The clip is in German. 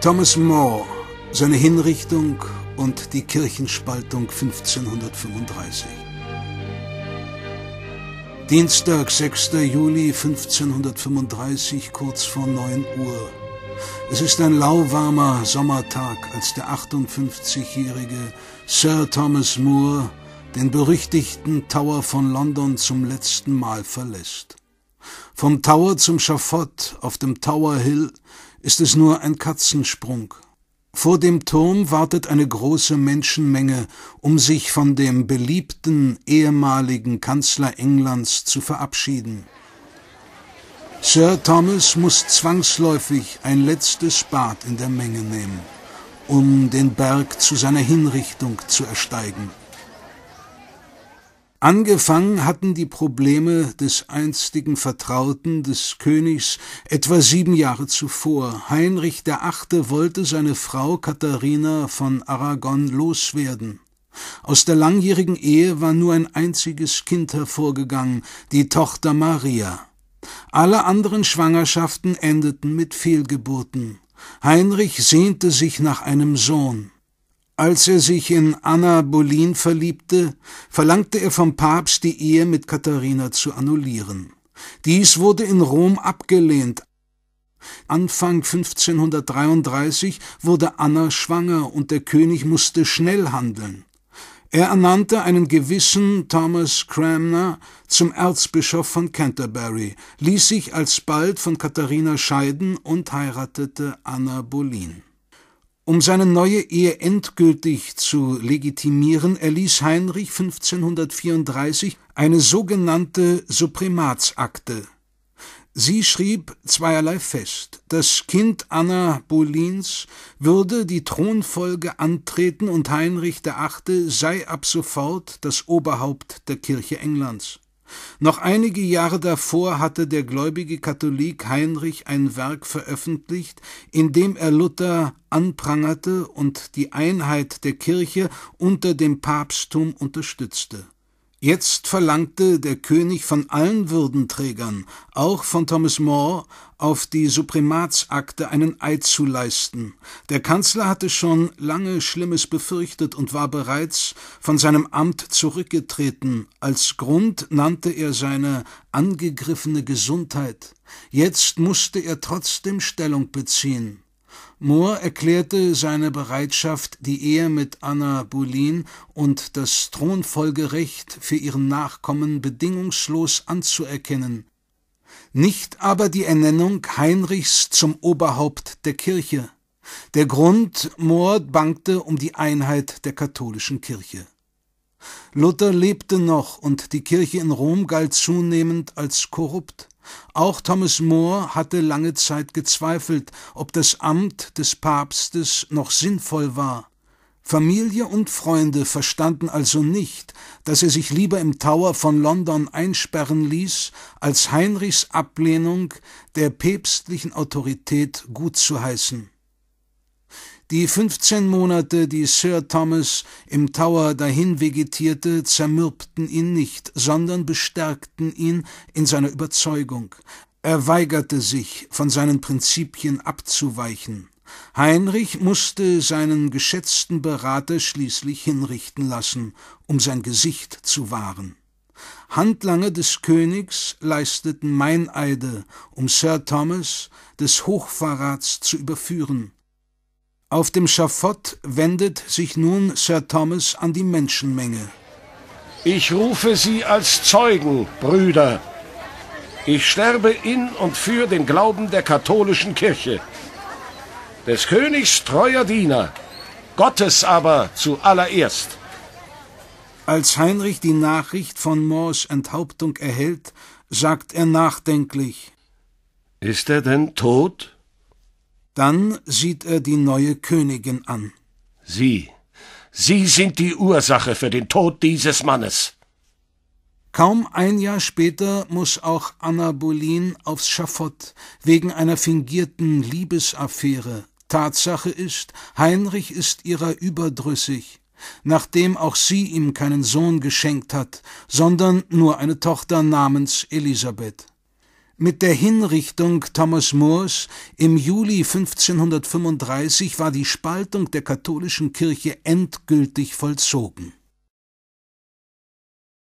Thomas More, seine Hinrichtung und die Kirchenspaltung 1535. Dienstag, 6. Juli 1535, kurz vor 9 Uhr. Es ist ein lauwarmer Sommertag, als der 58-jährige Sir Thomas More den berüchtigten Tower von London zum letzten Mal verlässt. Vom Tower zum Schafott auf dem Tower Hill ist es nur ein Katzensprung. Vor dem Turm wartet eine große Menschenmenge, um sich von dem beliebten ehemaligen Kanzler Englands zu verabschieden. Sir Thomas muss zwangsläufig ein letztes Bad in der Menge nehmen, um den Berg zu seiner Hinrichtung zu ersteigen. Angefangen hatten die Probleme des einstigen Vertrauten des Königs etwa sieben Jahre zuvor. Heinrich VIII. wollte seine Frau Katharina von Aragon loswerden. Aus der langjährigen Ehe war nur ein einziges Kind hervorgegangen, die Tochter Maria. Alle anderen Schwangerschaften endeten mit Fehlgeburten. Heinrich sehnte sich nach einem Sohn. Als er sich in Anna Bolin verliebte, verlangte er vom Papst, die Ehe mit Katharina zu annullieren. Dies wurde in Rom abgelehnt. Anfang 1533 wurde Anna schwanger und der König musste schnell handeln. Er ernannte einen gewissen Thomas Cramner zum Erzbischof von Canterbury, ließ sich alsbald von Katharina scheiden und heiratete Anna Boleyn. Um seine neue Ehe endgültig zu legitimieren, erließ Heinrich 1534 eine sogenannte Suprematsakte. Sie schrieb zweierlei fest. Das Kind Anna Bolins würde die Thronfolge antreten und Heinrich VIII. sei ab sofort das Oberhaupt der Kirche Englands. Noch einige Jahre davor hatte der gläubige Katholik Heinrich ein Werk veröffentlicht, in dem er Luther anprangerte und die Einheit der Kirche unter dem Papsttum unterstützte. Jetzt verlangte der König von allen Würdenträgern, auch von Thomas More, auf die Suprematsakte einen Eid zu leisten. Der Kanzler hatte schon lange Schlimmes befürchtet und war bereits von seinem Amt zurückgetreten. Als Grund nannte er seine angegriffene Gesundheit. Jetzt musste er trotzdem Stellung beziehen. Moore erklärte seine Bereitschaft, die Ehe mit Anna Boleyn und das Thronfolgerecht für ihren Nachkommen bedingungslos anzuerkennen, nicht aber die Ernennung Heinrichs zum Oberhaupt der Kirche. Der Grund, Moore bangte um die Einheit der katholischen Kirche. Luther lebte noch und die Kirche in Rom galt zunehmend als korrupt. Auch Thomas More hatte lange Zeit gezweifelt, ob das Amt des Papstes noch sinnvoll war. Familie und Freunde verstanden also nicht, dass er sich lieber im Tower von London einsperren ließ, als Heinrichs Ablehnung der päpstlichen Autorität gutzuheißen. Die 15 Monate, die Sir Thomas im Tower dahin vegetierte, zermürbten ihn nicht, sondern bestärkten ihn in seiner Überzeugung. Er weigerte sich, von seinen Prinzipien abzuweichen. Heinrich musste seinen geschätzten Berater schließlich hinrichten lassen, um sein Gesicht zu wahren. Handlanger des Königs leisteten Meineide, um Sir Thomas des Hochverrats zu überführen. Auf dem Schafott wendet sich nun Sir Thomas an die Menschenmenge. Ich rufe Sie als Zeugen, Brüder. Ich sterbe in und für den Glauben der katholischen Kirche. Des Königs treuer Diener, Gottes aber zuallererst. Als Heinrich die Nachricht von Mors Enthauptung erhält, sagt er nachdenklich Ist er denn tot? Dann sieht er die neue Königin an. Sie, Sie sind die Ursache für den Tod dieses Mannes. Kaum ein Jahr später muss auch Anna Boleyn aufs Schafott wegen einer fingierten Liebesaffäre. Tatsache ist, Heinrich ist ihrer überdrüssig, nachdem auch sie ihm keinen Sohn geschenkt hat, sondern nur eine Tochter namens Elisabeth. Mit der Hinrichtung Thomas Moores im Juli 1535 war die Spaltung der katholischen Kirche endgültig vollzogen.